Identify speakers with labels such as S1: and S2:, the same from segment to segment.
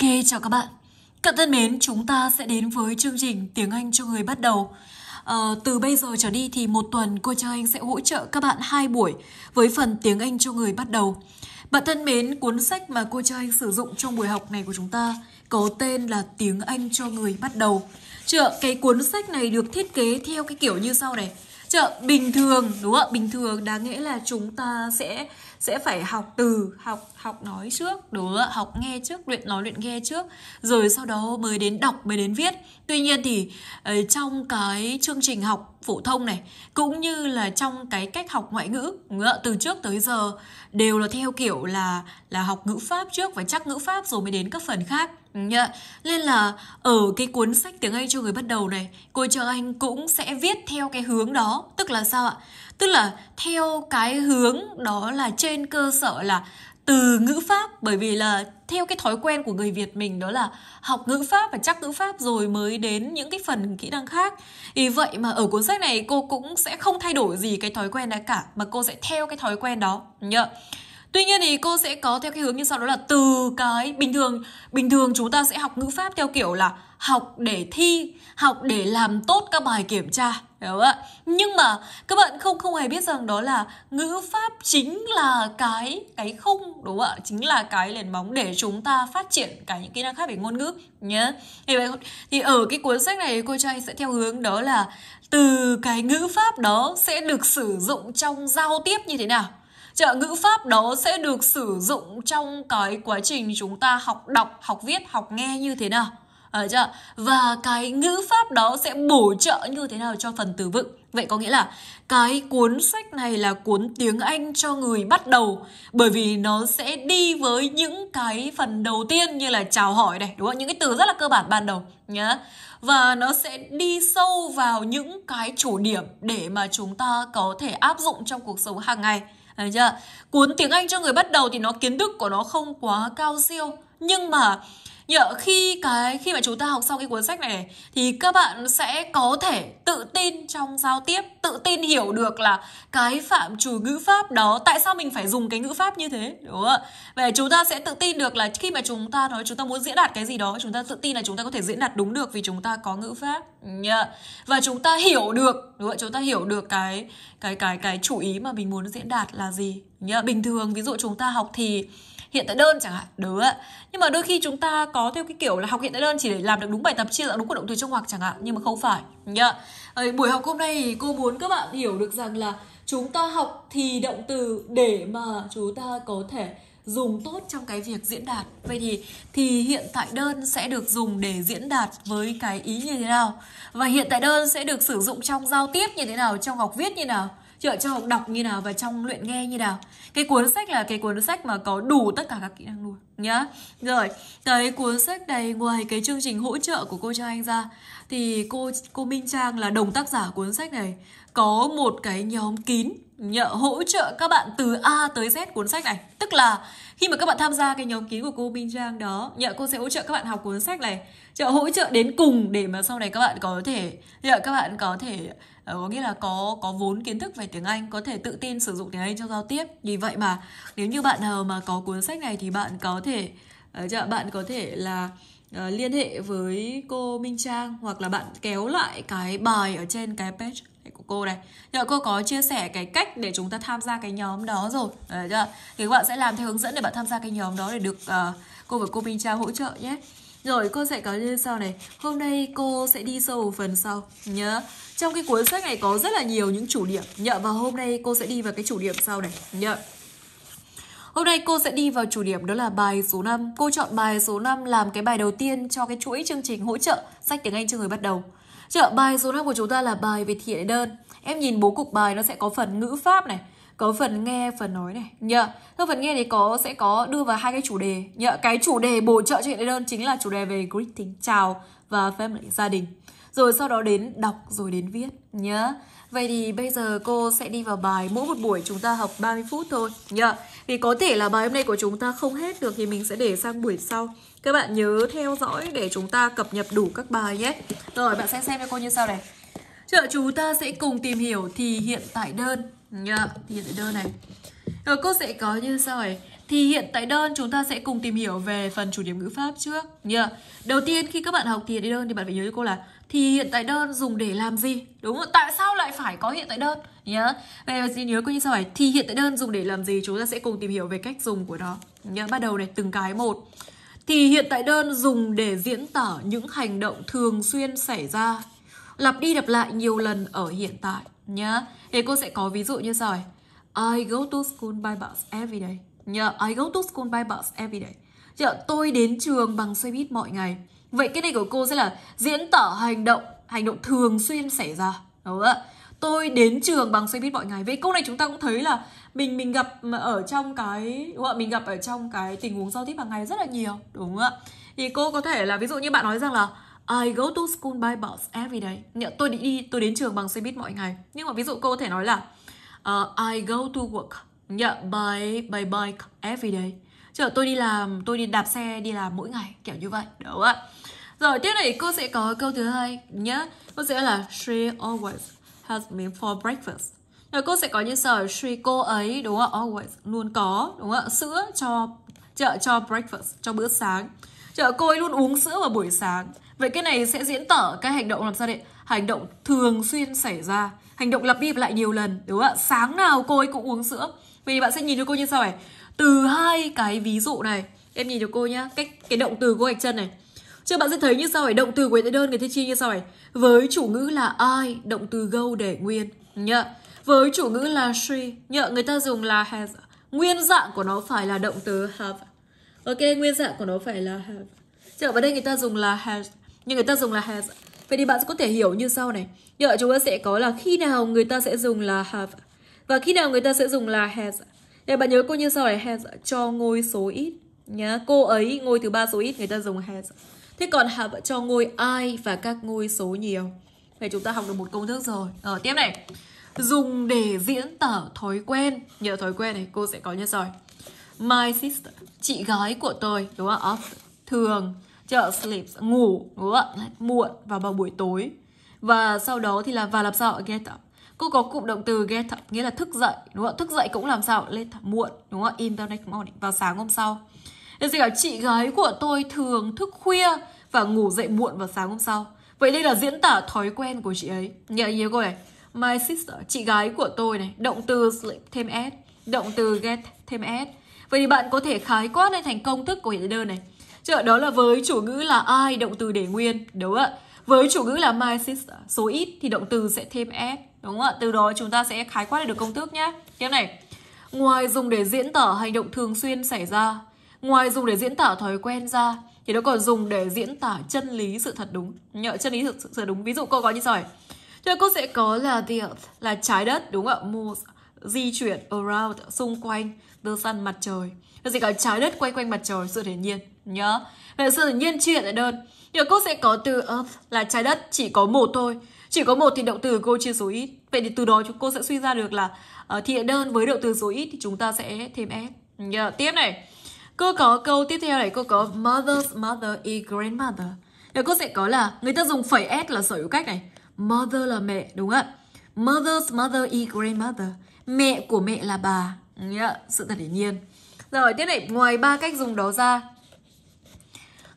S1: Ok, chào các bạn. Các thân mến, chúng ta sẽ đến với chương trình Tiếng Anh cho người bắt đầu. À, từ bây giờ trở đi thì một tuần cô Trang Anh sẽ hỗ trợ các bạn hai buổi với phần Tiếng Anh cho người bắt đầu. Bạn thân mến, cuốn sách mà cô Trang Anh sử dụng trong buổi học này của chúng ta có tên là Tiếng Anh cho người bắt đầu. Chợ cái cuốn sách này được thiết kế theo cái kiểu như sau này. Chợ bình thường, đúng không ạ? Bình thường đáng nghĩa là chúng ta sẽ sẽ phải học từ học học nói trước đúng không? học nghe trước luyện nói luyện nghe trước rồi sau đó mới đến đọc mới đến viết tuy nhiên thì ờ, trong cái chương trình học phổ thông này cũng như là trong cái cách học ngoại ngữ từ trước tới giờ đều là theo kiểu là là học ngữ pháp trước và chắc ngữ pháp rồi mới đến các phần khác Nên là ở cái cuốn sách tiếng Anh cho người bắt đầu này, cô cho anh cũng sẽ viết theo cái hướng đó, tức là sao ạ? tức là theo cái hướng đó là trên cơ sở là từ ngữ pháp bởi vì là theo cái thói quen của người Việt mình đó là học ngữ pháp và chắc ngữ pháp rồi mới đến những cái phần kỹ năng khác. Vì vậy mà ở cuốn sách này cô cũng sẽ không thay đổi gì cái thói quen đã cả mà cô sẽ theo cái thói quen đó nhá. Tuy nhiên thì cô sẽ có theo cái hướng như sau đó là từ cái bình thường bình thường chúng ta sẽ học ngữ pháp theo kiểu là học để thi, học để làm tốt các bài kiểm tra. Đúng ạ. Nhưng mà các bạn không không hề biết rằng đó là ngữ pháp chính là cái cái khung đúng không ạ? Chính là cái nền móng để chúng ta phát triển cả những kỹ năng khác về ngôn ngữ nhé. Thì, thì ở cái cuốn sách này cô trai sẽ theo hướng đó là từ cái ngữ pháp đó sẽ được sử dụng trong giao tiếp như thế nào trợ ngữ pháp đó sẽ được sử dụng trong cái quá trình chúng ta học đọc học viết học nghe như thế nào ở ờ, chưa dạ. và cái ngữ pháp đó sẽ bổ trợ như thế nào cho phần từ vựng vậy có nghĩa là cái cuốn sách này là cuốn tiếng anh cho người bắt đầu bởi vì nó sẽ đi với những cái phần đầu tiên như là chào hỏi này đúng không những cái từ rất là cơ bản ban đầu nhá và nó sẽ đi sâu vào những cái chủ điểm để mà chúng ta có thể áp dụng trong cuộc sống hàng ngày Đấy chưa? Cuốn tiếng Anh cho người bắt đầu thì nó kiến thức của nó không quá cao siêu nhưng mà như khi cái khi mà chúng ta học xong cái cuốn sách này thì các bạn sẽ có thể tự tin trong giao tiếp tự tin hiểu được là cái phạm chủ ngữ pháp đó tại sao mình phải dùng cái ngữ pháp như thế đúng không ạ và chúng ta sẽ tự tin được là khi mà chúng ta nói chúng ta muốn diễn đạt cái gì đó chúng ta tự tin là chúng ta có thể diễn đạt đúng được vì chúng ta có ngữ pháp yeah. và chúng ta hiểu được đúng không? ạ chúng ta hiểu được cái cái cái cái chủ ý mà mình muốn diễn đạt là gì nhá bình thường ví dụ chúng ta học thì hiện tại đơn chẳng hạn đúng ạ nhưng mà đôi khi chúng ta có theo cái kiểu là học hiện tại đơn chỉ để làm được đúng bài tập chia dạng đúng của động từ trong hoặc chẳng hạn nhưng mà không phải nhá yeah. buổi học hôm nay thì cô muốn các bạn hiểu được rằng là chúng ta học thì động từ để mà chúng ta có thể dùng tốt trong cái việc diễn đạt vậy thì thì hiện tại đơn sẽ được dùng để diễn đạt với cái ý như thế nào và hiện tại đơn sẽ được sử dụng trong giao tiếp như thế nào trong học viết như thế nào chị cho học đọc như nào và trong luyện nghe như nào cái cuốn sách là cái cuốn sách mà có đủ tất cả các kỹ năng luôn nhá rồi cái cuốn sách này ngoài cái chương trình hỗ trợ của cô cho anh ra thì cô cô Minh Trang là đồng tác giả cuốn sách này có một cái nhóm kín nhờ hỗ trợ các bạn từ A tới Z cuốn sách này tức là khi mà các bạn tham gia cái nhóm kín của cô Minh Trang đó nhờ cô sẽ hỗ trợ các bạn học cuốn sách này trợ hỗ trợ đến cùng để mà sau này các bạn có thể nhờ các bạn có thể Ờ, có nghĩa là có có vốn kiến thức về tiếng Anh có thể tự tin sử dụng tiếng Anh trong giao tiếp vì vậy mà nếu như bạn nào ờ, mà có cuốn sách này thì bạn có thể ờ, bạn có thể là Uh, liên hệ với cô Minh Trang hoặc là bạn kéo lại cái bài ở trên cái page của cô này. Nhờ cô có chia sẻ cái cách để chúng ta tham gia cái nhóm đó rồi. Đấy chưa? Thì các bạn sẽ làm theo hướng dẫn để bạn tham gia cái nhóm đó để được uh, cô và cô Minh Trang hỗ trợ nhé. Rồi cô sẽ có như sau này Hôm nay cô sẽ đi sâu phần sau nhớ Trong cái cuốn sách này có rất là nhiều những chủ điểm nhớ Và hôm nay cô sẽ đi vào cái chủ điểm sau này nhớ Hôm nay cô sẽ đi vào chủ điểm đó là bài số 5 Cô chọn bài số 5 làm cái bài đầu tiên cho cái chuỗi chương trình hỗ trợ sách tiếng Anh cho người bắt đầu Chợ bài số 5 của chúng ta là bài về thiện đơn Em nhìn bố cục bài nó sẽ có phần ngữ pháp này có phần nghe phần nói này nhờ theo phần nghe thì có sẽ có đưa vào hai cái chủ đề nhờ cái chủ đề bổ trợ cho hiện đơn chính là chủ đề về greeting chào và family gia đình rồi sau đó đến đọc rồi đến viết nhớ Vậy thì bây giờ cô sẽ đi vào bài mỗi một buổi chúng ta học 30 phút thôi nhá. Vì có thể là bài hôm nay của chúng ta không hết được thì mình sẽ để sang buổi sau. Các bạn nhớ theo dõi để chúng ta cập nhật đủ các bài nhé. Rồi bạn sẽ xem cho cô như sau này. Chợ chúng ta sẽ cùng tìm hiểu thì hiện tại đơn yeah, thì hiện tại đơn này Rồi ờ, cô sẽ có như sau ấy thì hiện tại đơn chúng ta sẽ cùng tìm hiểu về phần chủ điểm ngữ pháp trước nhờ đầu tiên khi các bạn học thì hiện tại đơn thì bạn phải nhớ cho cô là thì hiện tại đơn dùng để làm gì đúng không tại sao lại phải có hiện tại đơn nhớ về gì nhớ cô như sau ấy thì hiện tại đơn dùng để làm gì chúng ta sẽ cùng tìm hiểu về cách dùng của nó nhớ bắt đầu này từng cái một thì hiện tại đơn dùng để diễn tả những hành động thường xuyên xảy ra lặp đi lặp lại nhiều lần ở hiện tại nhá thì cô sẽ có ví dụ như sau I go to school by bus every day nhớ I go to school by bus every day Chứ tôi đến trường bằng xe buýt mọi ngày Vậy cái này của cô sẽ là diễn tả hành động Hành động thường xuyên xảy ra Đúng không ạ? Tôi đến trường bằng xe buýt mọi ngày Vậy câu này chúng ta cũng thấy là Mình mình gặp ở trong cái đúng không? Mình gặp ở trong cái tình huống giao tiếp hàng ngày rất là nhiều Đúng không ạ? Thì cô có thể là ví dụ như bạn nói rằng là I go to school by bus every day. Tôi đi, tôi đến trường bằng xe buýt mỗi ngày. Nhưng mà ví dụ cô có thể nói là uh, I go to work yeah, by by bike every day. Chứ tôi đi làm, tôi đi đạp xe đi làm mỗi ngày kiểu như vậy. Đúng ạ. Rồi tiếp này cô sẽ có câu thứ hai nhá. Cô sẽ là she always has me for breakfast. Rồi cô sẽ có như sở she cô ấy đúng không? Always luôn có đúng không? Sữa cho chợ cho breakfast cho bữa sáng. Chợ cô ấy luôn uống sữa vào buổi sáng. Vậy cái này sẽ diễn tả cái hành động làm sao đấy? Hành động thường xuyên xảy ra, hành động lặp đi lặp lại nhiều lần, đúng không ạ? Sáng nào cô ấy cũng uống sữa. Vì bạn sẽ nhìn cho cô như sau này. Từ hai cái ví dụ này, em nhìn cho cô nhá, cách cái động từ cô gạch chân này. Chứ bạn sẽ thấy như sau này, động từ của đơn người thế chi như sau này. Với chủ ngữ là ai, động từ go để nguyên nhá. Với chủ ngữ là she, nhá, người ta dùng là has. Nguyên dạng của nó phải là động từ have. Ok, nguyên dạng của nó phải là have. Chứ ở đây người ta dùng là has nhưng người ta dùng là has vậy thì bạn sẽ có thể hiểu như sau này như chúng ta sẽ có là khi nào người ta sẽ dùng là have và khi nào người ta sẽ dùng là has để bạn nhớ cô như sau này has cho ngôi số ít nhá cô ấy ngôi thứ ba số ít người ta dùng has thế còn have cho ngôi ai và các ngôi số nhiều vậy chúng ta học được một công thức rồi ở ờ, tiếp này dùng để diễn tả thói quen nhớ thói quen này cô sẽ có như sau my sister chị gái của tôi đúng không thường chợ sleeps ngủ đúng không? muộn vào vào buổi tối và sau đó thì là và làm sao get up cô có cụm động từ get up nghĩa là thức dậy đúng không thức dậy cũng làm sao lên muộn đúng không in the next morning vào sáng hôm sau nên gì cả chị gái của tôi thường thức khuya và ngủ dậy muộn vào sáng hôm sau vậy đây là diễn tả thói quen của chị ấy nhớ nhớ cô này my sister chị gái của tôi này động từ sleep thêm s động từ get thêm s vậy thì bạn có thể khái quát lên thành công thức của hiện đơn này chứ đó là với chủ ngữ là ai động từ để nguyên đúng ạ với chủ ngữ là my sister số ít thì động từ sẽ thêm s đúng không ạ từ đó chúng ta sẽ khái quát được công thức nhé tiếp này ngoài dùng để diễn tả hành động thường xuyên xảy ra ngoài dùng để diễn tả thói quen ra thì nó còn dùng để diễn tả chân lý sự thật đúng nhờ chân lý sự, sự đúng ví dụ cô có như sau cho cô sẽ có là the earth, là trái đất đúng không ạ moves di chuyển around xung quanh the sun mặt trời là gì cả trái đất quay quanh mặt trời sự hiển nhiên nhớ Vậy giờ tự nhiên chia lại đơn Nhờ cô sẽ có từ Earth ờ, là trái đất chỉ có một thôi Chỉ có một thì động từ cô chia số ít Vậy thì từ đó chúng cô sẽ suy ra được là uh, ờ, Thiện đơn với động từ số ít thì chúng ta sẽ thêm S nhớ Tiếp này Cô có câu tiếp theo này Cô có mother's mother is grandmother Nhờ cô sẽ có là Người ta dùng phẩy S là sở hữu cách này Mother là mẹ đúng không ạ Mother's mother is grandmother Mẹ của mẹ là bà nhớ Sự thật hiển nhiên Rồi tiếp này ngoài ba cách dùng đó ra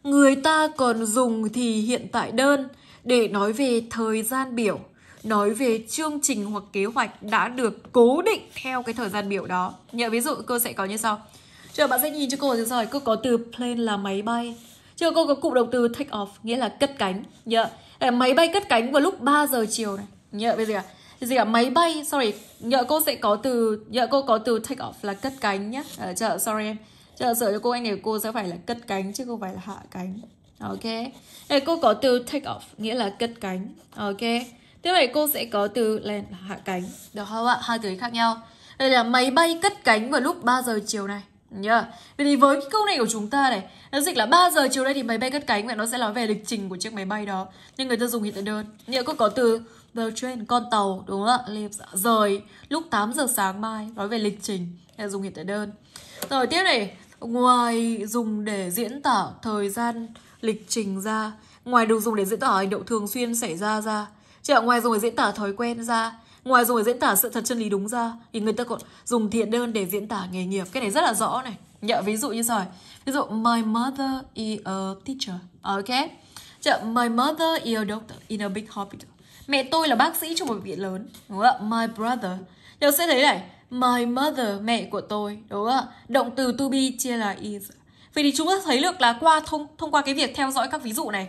S1: người ta còn dùng thì hiện tại đơn để nói về thời gian biểu nói về chương trình hoặc kế hoạch đã được cố định theo cái thời gian biểu đó Nhờ ví dụ cô sẽ có như sau chờ bạn sẽ nhìn cho cô rồi cô có từ plane là máy bay chờ cô có cụm động từ take off nghĩa là cất cánh Nhờ dạ. máy bay cất cánh vào lúc 3 giờ chiều này Nhờ dạ, bây giờ gì cả máy bay sorry Nhờ cô sẽ có từ nhờ cô có từ take off là cất cánh nhá ờ, chờ sorry em chờ sợ cho cô anh này cô sẽ phải là cất cánh chứ không phải là hạ cánh ok đây cô có từ take off nghĩa là cất cánh ok thế vậy cô sẽ có từ lên là hạ cánh được không ạ hai từ khác nhau đây là máy bay cất cánh vào lúc 3 giờ chiều này nhớ yeah. Vậy thì với cái câu này của chúng ta này Nó dịch là 3 giờ chiều nay thì máy bay cất cánh Vậy nó sẽ nói về lịch trình của chiếc máy bay đó Nhưng người ta dùng hiện tại đơn Nghĩa cô có từ The train, con tàu, đúng không ạ? Leaves, dạ, rời lúc 8 giờ sáng mai. Nói về lịch trình, dùng hiện tại đơn. Rồi tiếp này, ngoài dùng để diễn tả thời gian lịch trình ra, ngoài được dùng để diễn tả hành động thường xuyên xảy ra ra, chứ ngoài dùng để diễn tả thói quen ra, ngoài dùng để diễn tả sự thật chân lý đúng ra, thì người ta còn dùng thiện đơn để diễn tả nghề nghiệp. Cái này rất là rõ này. Nhớ ví dụ như rồi Ví dụ, my mother is a teacher. Ok? Chợ, my mother is a doctor in a big hospital mẹ tôi là bác sĩ trong một bệnh viện lớn đúng không ạ my brother đều sẽ thấy này my mother mẹ của tôi đúng không ạ động từ to be chia là is vậy thì chúng ta thấy được là qua thông thông qua cái việc theo dõi các ví dụ này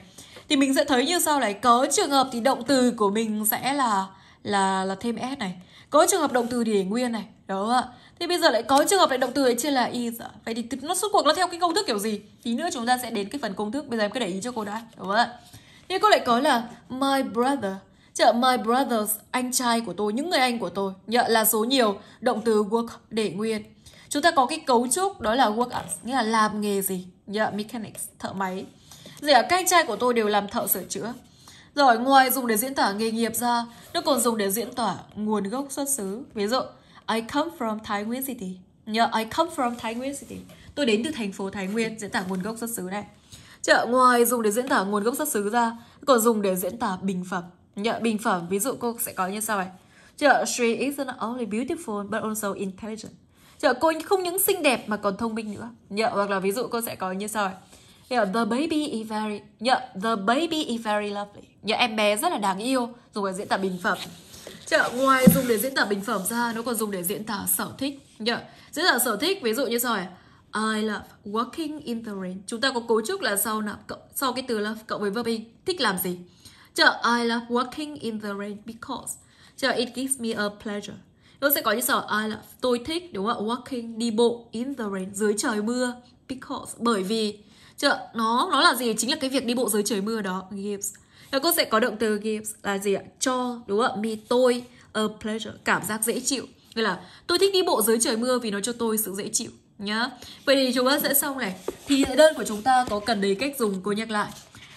S1: thì mình sẽ thấy như sau này có trường hợp thì động từ của mình sẽ là là là thêm s này có trường hợp động từ thì để nguyên này đúng không ạ thì bây giờ lại có trường hợp lại động từ ấy chia là is vậy thì nó suốt cuộc nó theo cái công thức kiểu gì tí nữa chúng ta sẽ đến cái phần công thức bây giờ em cứ để ý cho cô đã đúng không ạ thế cô lại có là my brother Chợ My Brothers, anh trai của tôi, những người anh của tôi, nhờ là số nhiều, động từ work để nguyên. Chúng ta có cái cấu trúc đó là work, nghĩa là làm nghề gì? Nhờ mechanics, thợ máy. Gì cả các anh trai của tôi đều làm thợ sửa chữa. Rồi ngoài dùng để diễn tả nghề nghiệp ra, nó còn dùng để diễn tả nguồn gốc xuất xứ. Ví dụ, I come from Thái Nguyên City. Nhờ I come from Thái Nguyên City. Tôi đến từ thành phố Thái Nguyên, diễn tả nguồn gốc xuất xứ này. Chợ ngoài dùng để diễn tả nguồn gốc xuất xứ ra, còn dùng để diễn tả bình phẩm nhận bình phẩm, ví dụ cô sẽ có như sau này. Chợ she is not only beautiful but also intelligent. Chợ cô không những xinh đẹp mà còn thông minh nữa. nhận hoặc là ví dụ cô sẽ có như sau này. Yeah, the baby is very nhận the baby is very lovely. nhận em bé rất là đáng yêu dùng để diễn tả bình phẩm. Chợ ngoài dùng để diễn tả bình phẩm ra nó còn dùng để diễn tả sở thích. nhận Diễn tả sở thích ví dụ như sau này. I love walking in the rain. Chúng ta có cấu trúc là sau nào cộng sau cái từ love cộng với verb thích làm gì? chờ I love walking in the rain because chờ it gives me a pleasure nó sẽ có những sở I love tôi thích đúng không ạ working đi bộ in the rain dưới trời mưa because bởi vì chờ nó nó là gì chính là cái việc đi bộ dưới trời mưa đó gives và cô sẽ có động từ gives là gì ạ cho đúng không ạ me tôi a pleasure cảm giác dễ chịu Nghĩa là tôi thích đi bộ dưới trời mưa vì nó cho tôi sự dễ chịu nhá. Vậy thì chúng ta sẽ xong này. Thì đơn của chúng ta có cần đến cách dùng cô nhắc lại.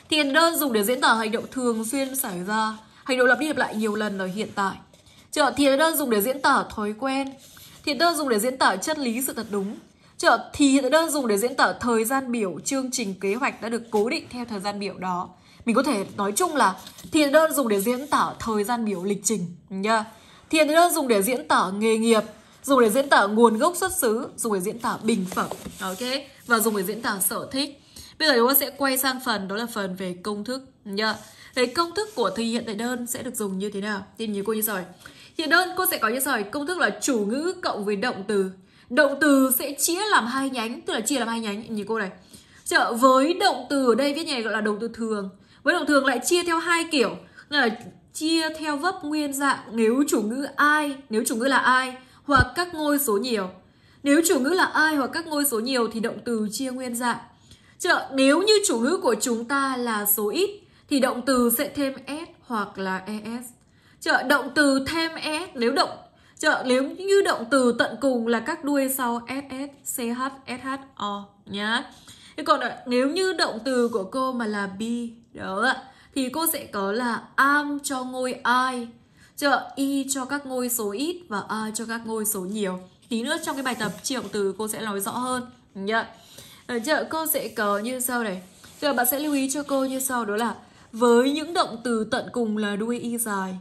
S1: Thiền đơn dùng để diễn tả hành động thường xuyên xảy ra, hành động lặp đi lặp lại nhiều lần ở hiện tại. Chợ thiền đơn dùng để diễn tả thói quen. Thiền đơn dùng để diễn tả chân lý sự thật đúng. Chợ thiền đơn dùng để diễn tả thời gian biểu, chương trình kế hoạch đã được cố định theo thời gian biểu đó. Mình có thể nói chung là thiền đơn dùng để diễn tả thời gian biểu lịch trình nha Thiền đơn dùng để diễn tả nghề nghiệp, dùng để diễn tả nguồn gốc xuất xứ, dùng để diễn tả bình phẩm, ok? Và dùng để diễn tả sở thích. Bây giờ chúng ta sẽ quay sang phần đó là phần về công thức nhá. Yeah. Thế công thức của thì hiện tại đơn sẽ được dùng như thế nào? Tìm như cô như rồi. Hiện đơn cô sẽ có như rồi, công thức là chủ ngữ cộng với động từ. Động từ sẽ chia làm hai nhánh, tức là chia làm hai nhánh như cô này. Chợ với động từ ở đây viết này gọi là động từ thường. Với động thường lại chia theo hai kiểu, là chia theo vấp nguyên dạng nếu chủ ngữ ai, nếu chủ ngữ là ai hoặc các ngôi số nhiều. Nếu chủ ngữ là ai hoặc các ngôi số nhiều thì động từ chia nguyên dạng. Chứ là nếu như chủ ngữ của chúng ta là số ít thì động từ sẽ thêm s hoặc là es. Chứ là động từ thêm e s nếu động chợ nếu như động từ tận cùng là các đuôi sau ss ch sh o nhá. Thế còn nếu như động từ của cô mà là be đó ạ thì cô sẽ có là am cho ngôi i chợ y cho các ngôi số ít và a cho các ngôi số nhiều tí nữa trong cái bài tập triệu từ cô sẽ nói rõ hơn nhá ở ờ, chợ cô sẽ có như sau này. Giờ bạn sẽ lưu ý cho cô như sau đó là với những động từ tận cùng là đuôi y dài.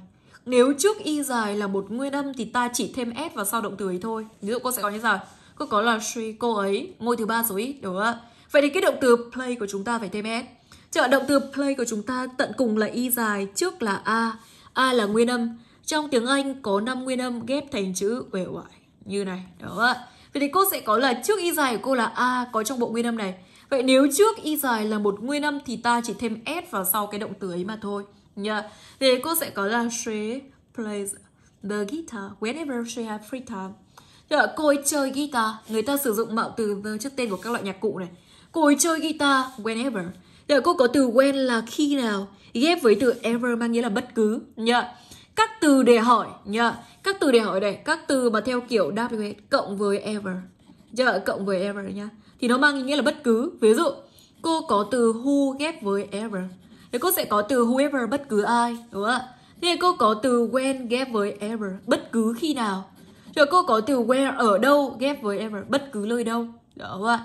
S1: Nếu trước y dài là một nguyên âm thì ta chỉ thêm s vào sau động từ ấy thôi. Ví dụ cô sẽ có như sau. Cô có là suy cô ấy, ngôi thứ ba số ít, đúng không Vậy thì cái động từ play của chúng ta phải thêm s. Chợ động từ play của chúng ta tận cùng là y dài, trước là a. A là nguyên âm. Trong tiếng Anh có 5 nguyên âm ghép thành chữ uể oải như này, đúng không ạ? Vậy thì cô sẽ có là trước y dài của cô là a à, có trong bộ nguyên âm này. Vậy nếu trước y dài là một nguyên âm thì ta chỉ thêm s vào sau cái động từ ấy mà thôi. Nhá. Vậy thì cô sẽ có là she plays the guitar whenever she has free time. Tức cô ấy chơi guitar, người ta sử dụng mạo từ the trước tên của các loại nhạc cụ này. Cô ấy chơi guitar whenever. Tức cô có từ when là khi nào, ghép với từ ever mang nghĩa là bất cứ. Nhá các từ để hỏi nhá các từ để hỏi đây các từ mà theo kiểu wh cộng với ever giờ dạ, cộng với ever nhá thì nó mang ý nghĩa là bất cứ ví dụ cô có từ who ghép với ever thì cô sẽ có từ whoever bất cứ ai đúng không ạ thế cô có từ when ghép với ever bất cứ khi nào rồi cô có từ where ở đâu ghép với ever bất cứ nơi đâu đúng không ạ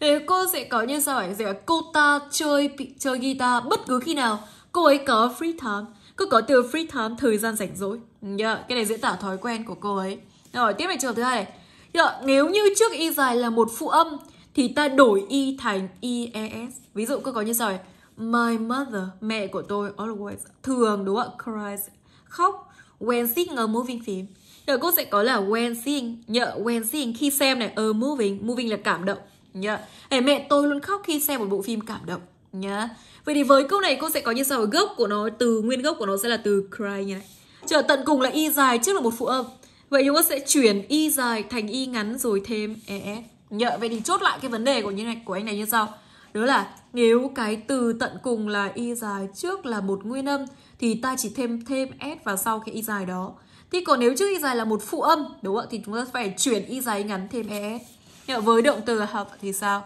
S1: thế cô sẽ có như sau ạ sẽ cô ta chơi chơi guitar bất cứ khi nào cô ấy có free time cứ có từ free time thời gian rảnh rỗi yeah, cái này diễn tả thói quen của cô ấy rồi tiếp đến trường thứ hai này yeah, nếu như trước y dài là một phụ âm thì ta đổi y thành es ví dụ cứ có như sau này my mother mẹ của tôi always thường đúng không cries khóc when seeing a moving film rồi cô sẽ có là when seeing nhờ yeah, when seeing khi xem này a moving moving là cảm động nhá yeah. mẹ tôi luôn khóc khi xem một bộ phim cảm động nhá yeah. Vậy thì với câu này cô sẽ có như sau gốc của nó từ nguyên gốc của nó sẽ là từ cry như này. Chờ tận cùng là y dài trước là một phụ âm. Vậy chúng ta sẽ chuyển y dài thành y ngắn rồi thêm es. E. Nhờ vậy thì chốt lại cái vấn đề của như này của anh này như sau. Đó là nếu cái từ tận cùng là y dài trước là một nguyên âm thì ta chỉ thêm thêm s vào sau cái y dài đó. Thì còn nếu trước y dài là một phụ âm đúng không ạ thì chúng ta phải chuyển y dài ngắn thêm es. E. Nhờ với động từ hợp thì sao?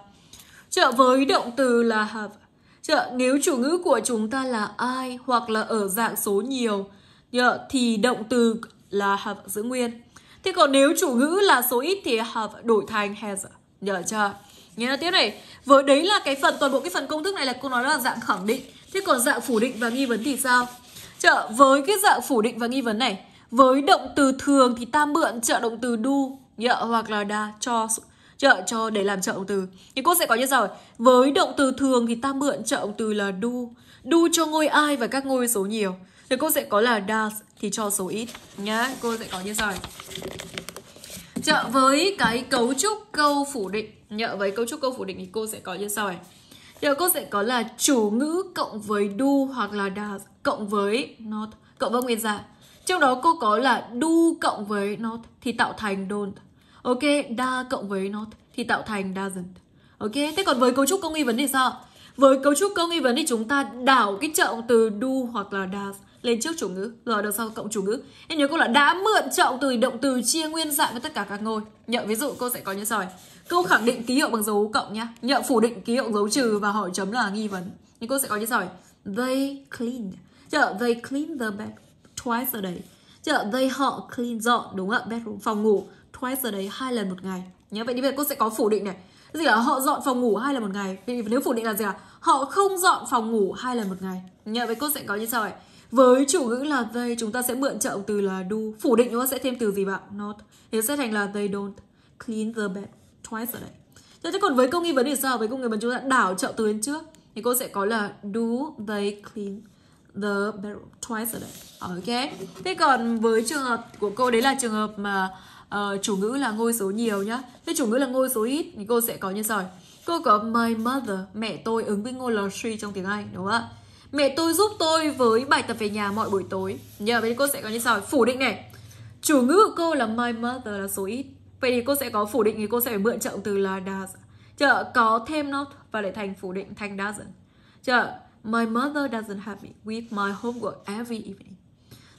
S1: Chợ với động từ là hợp Chợ, nếu chủ ngữ của chúng ta là ai hoặc là ở dạng số nhiều nhờ, thì động từ là have giữ nguyên. Thế còn nếu chủ ngữ là số ít thì have đổi thành has. Nhớ chưa? Nghe nó tiếp này. Với đấy là cái phần toàn bộ cái phần công thức này là cô nói là dạng khẳng định. Thế còn dạng phủ định và nghi vấn thì sao? Chợ với cái dạng phủ định và nghi vấn này, với động từ thường thì ta mượn trợ động từ do nhờ, hoặc là đa cho trợ cho để làm trợ động từ thì cô sẽ có như sau với động từ thường thì ta mượn trợ động từ là do do cho ngôi ai và các ngôi số nhiều thì cô sẽ có là does thì cho số ít nhá cô sẽ có như sau trợ với cái cấu trúc câu phủ định nhờ với cấu trúc câu phủ định thì cô sẽ có như sau này Giờ cô sẽ có là chủ ngữ cộng với do hoặc là does cộng với not cộng với nguyên dạng. Trong đó cô có là do cộng với not thì tạo thành don't. Ok, đa cộng với not thì tạo thành doesn't. Ok, thế còn với cấu trúc câu nghi vấn thì sao? Với cấu trúc câu nghi vấn thì chúng ta đảo cái trọng từ do hoặc là does lên trước chủ ngữ, rồi đằng sau cộng chủ ngữ. Em nhớ cô là đã mượn trọng từ động từ chia nguyên dạng với tất cả các ngôi. nhận ví dụ cô sẽ có như sau Câu khẳng định ký hiệu bằng dấu cộng nhá. nhận phủ định ký hiệu dấu trừ và hỏi chấm là nghi vấn. Nhưng cô sẽ có như sau They clean. Chờ they clean the bed twice a day. Chờ they họ clean dọn đúng không ạ? Bedroom phòng ngủ twice a day hai lần một ngày nhớ vậy như vậy cô sẽ có phủ định này gì là họ dọn phòng ngủ hai lần một ngày vì nếu phủ định là gì là họ không dọn phòng ngủ hai lần một ngày nhớ vậy cô sẽ có như sau ấy với chủ ngữ là they chúng ta sẽ mượn trợ từ là do phủ định chúng sẽ thêm từ gì bạn not thì sẽ thành là they don't clean the bed twice a day thế còn với câu nghi vấn thì sao với câu nghi vấn chúng ta đảo trợ từ đến trước thì cô sẽ có là do they clean the bedroom twice a day ok thế còn với trường hợp của cô đấy là trường hợp mà uh, chủ ngữ là ngôi số nhiều nhá thế chủ ngữ là ngôi số ít thì cô sẽ có như sau cô có my mother mẹ tôi ứng với ngôi là she trong tiếng anh đúng không ạ mẹ tôi giúp tôi với bài tập về nhà mọi buổi tối nhờ bên cô sẽ có như sau phủ định này chủ ngữ của cô là my mother là số ít vậy thì cô sẽ có phủ định thì cô sẽ phải mượn trọng từ là does chợ có thêm nó và lại thành phủ định thành doesn't chợ my mother doesn't help me with my homework every evening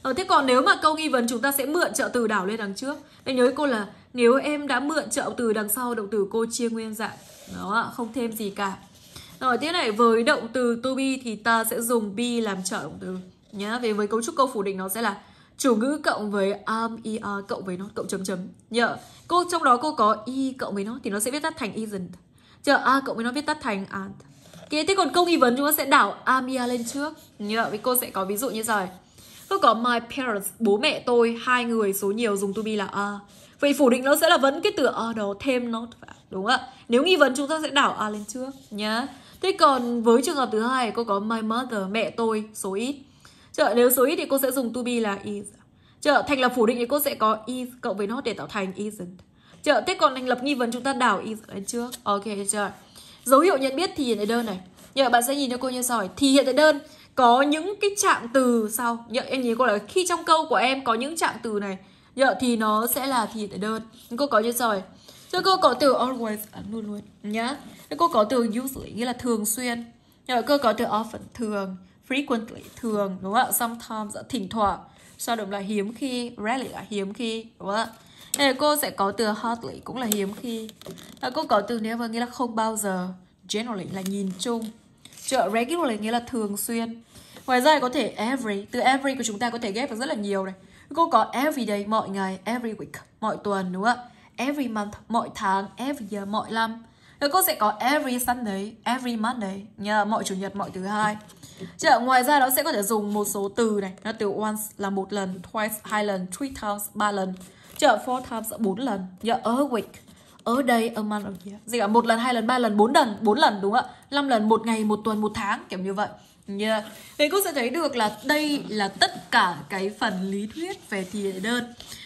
S1: Ờ, thế còn nếu mà câu nghi vấn chúng ta sẽ mượn trợ từ đảo lên đằng trước. Anh nhớ cô là nếu em đã mượn trợ từ đằng sau động từ cô chia nguyên dạng. Đó, không thêm gì cả. Rồi tiếp này với động từ to be thì ta sẽ dùng be làm trợ động từ nhá. Về với cấu trúc câu phủ định nó sẽ là chủ ngữ cộng với am um, er cộng với nó cộng chấm chấm nhớ cô trong đó cô có y cộng với nó thì nó sẽ viết tắt thành isn't chờ a cộng với nó viết tắt thành aren't thế còn câu nghi vấn chúng ta sẽ đảo am um, er lên trước nhớ với cô sẽ có ví dụ như sau này Tôi có my parents, bố mẹ tôi, hai người số nhiều dùng to be là a. À. Uh. Vậy phủ định nó sẽ là vẫn cái từ a à, uh, đó thêm not đúng ạ. Nếu nghi vấn chúng ta sẽ đảo a à uh, lên trước nhá. Thế còn với trường hợp thứ hai cô có my mother, mẹ tôi số ít. Chợ nếu số ít thì cô sẽ dùng to be là is. Chợ thành lập phủ định thì cô sẽ có is cộng với not để tạo thành isn't. Chợ thế còn thành lập nghi vấn chúng ta đảo is lên trước. Ok chưa? Dấu hiệu nhận biết thì hiện tại đơn này. Nhờ bạn sẽ nhìn cho cô như sỏi Thì hiện tại đơn có những cái trạng từ sau nhớ em nhớ cô là khi trong câu của em có những trạng từ này nhớ thì nó sẽ là thì tại đơn cô có như rồi, cho cô có từ always ấn luôn luôn nhá cô có từ usually nghĩa là thường xuyên nhớ cô có từ often thường frequently thường đúng không ạ sometimes là dạ, thỉnh thoảng sau đó là hiếm khi rarely là hiếm khi đúng không ạ cô sẽ có từ hardly cũng là hiếm khi. Và cô có từ never nghĩa là không bao giờ. Generally là nhìn chung trợ regularly nghĩa là thường xuyên ngoài ra có thể every từ every của chúng ta có thể ghép được rất là nhiều này cô có every day mọi ngày every week mọi tuần đúng không ạ every month mọi tháng every year mọi năm rồi cô sẽ có every Sunday, every Monday nha, mọi chủ nhật, mọi thứ hai. chợ ngoài ra nó sẽ có thể dùng một số từ này, nó từ once là một lần, twice hai lần, three times ba lần, chợ four times là bốn lần, nhờ a week ở đây a month yeah. dịch là một lần hai lần ba lần bốn lần bốn lần đúng không ạ năm lần một ngày một tuần một tháng kiểu như vậy Yeah. Thì cô sẽ thấy được là đây là tất cả cái phần lý thuyết về tỷ lệ đơn.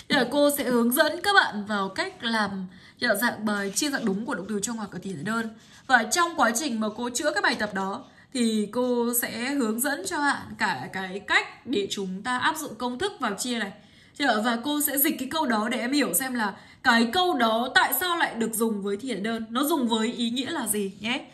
S1: Giờ cô sẽ hướng dẫn các bạn vào cách làm dạng bài chia dạng đúng của động từ trong hoặc ở tỷ lệ đơn. Và trong quá trình mà cô chữa cái bài tập đó thì cô sẽ hướng dẫn cho bạn cả cái cách để chúng ta áp dụng công thức vào chia này. Và cô sẽ dịch cái câu đó để em hiểu xem là cái câu đó tại sao lại được dùng với thiền đơn nó dùng với ý nghĩa là gì nhé